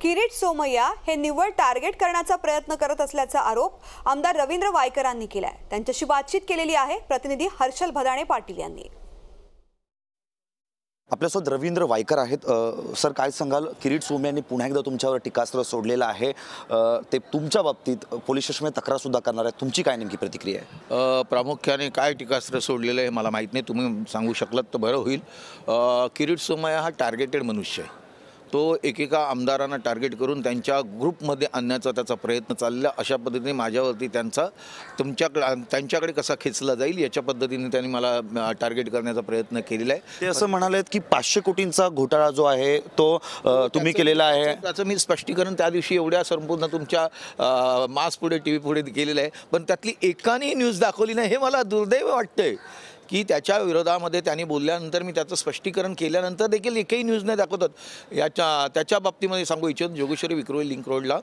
किरीट सोमय्या हे निव्वळ टार्गेट करण्याचा प्रयत्न करत असल्याचा आरोप आमदार रवींद्र वायकरांनी केलाय त्यांच्याशी बातचीत केलेली आहे प्रतिनिधी हर्षल भदाणे पाटील यांनी आपल्यासोबत रवींद्र वायकर आहेत सर काय सांगाल किरीट सोमयांनी पुन्हा एकदा तुमच्यावर टीकास्त्र सोडलेलं आहे ते तुमच्या बाबतीत पोलीस स्टेशनमध्ये तक्रार सुद्धा करणार आहेत तुमची काय नेमकी प्रतिक्रिया आहे प्रामुख्याने काय टीकास्त्र सोडलेलं आहे मला माहीत नाही तुम्ही सांगू शकलात तर बरं होईल किरीट सोमय्या हा टार्गेटेड मनुष्य आहे तो एकेका आमदारांना टार्गेट करून त्यांच्या ग्रुपमध्ये आणण्याचा त्याचा प्रयत्न चालला अशा पद्धतीने माझ्यावरती त्यांचा तुमच्याकडे त्यांच्याकडे कसा खेचला जाईल याच्या पद्धतीने त्यांनी मला टार्गेट करण्याचा प्रयत्न केलेला आहे ते असं म्हणाले आहेत की पाचशे कोटींचा घोटाळा जो आहे तो हो, तुम्ही केलेला आहे त्याचं मी स्पष्टीकरण त्या दिवशी एवढ्या संपूर्ण तुमच्या मास पुढे टी व्ही पुढे केलेलं आहे पण त्यातली एकाने न्यूज दाखवली नाही हे मला दुर्दैव वाटतंय की त्याच्या विरोधामध्ये त्यांनी बोलल्यानंतर मी त्याचं स्पष्टीकरण केल्यानंतर देखील एकही न्यूज नाही दाखवतात याच्या त्याच्या बाबतीमध्ये सांगू इच्छित जोगेश्वरी विक्रोळी लिंक रोडला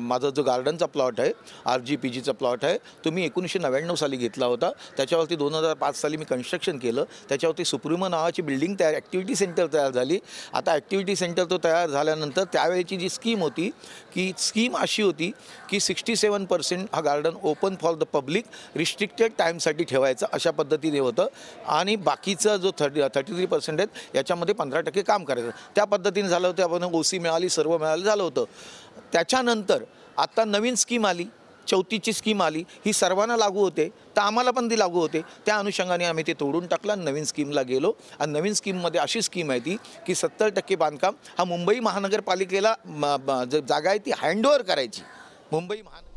माझा जो गार्डनचा प्लॉट आहे आर जी पी जीचा प्लॉट आहे तो मी एकोणीसशे नव्याण्णव साली घेतला होता त्याच्यावरती दोन हजार पाच साली मी कन्स्ट्रक्शन केलं त्याच्यावरती सुप्रिमो नावाची बिल्डिंग तयार ॲक्टिव्हिटी सेंटर तयार झाली आता ॲक्टिव्हिटी सेंटर तो तयार झाल्यानंतर त्यावेळेची जी स्कीम होती की स्कीम अशी होती की सिक्स्टी सेवन पर्सेंट हा garden open for the public restricted टाईमसाठी ठेवायचा अशा पद्धतीने होतं आणि बाकीचं जो थर्टी थर्टी थ्री पर्सेंट आहेत याच्यामध्ये पंधरा टक्के काम करायचं त्या पद्धतीने झालं होतं आपण सी मिळाली सर्व मिळाली झालं होतं त्याच्यानंतर आत्ता नवीन स्कीम आली चौथीची स्कीम आली ही सर्वांना लागू होते तर आम्हाला पण ती लागू होते त्या अनुषंगाने आम्ही ते तोडून टाकलं आणि नवीन स्कीमला गेलो आणि नवीन स्कीममध्ये अशी स्कीम आहे ती की सत्तर टक्के बांधकाम हा मुंबई महानगरपालिकेला जागा आहे ती हँडओव्हर करायची मुंबई महानगर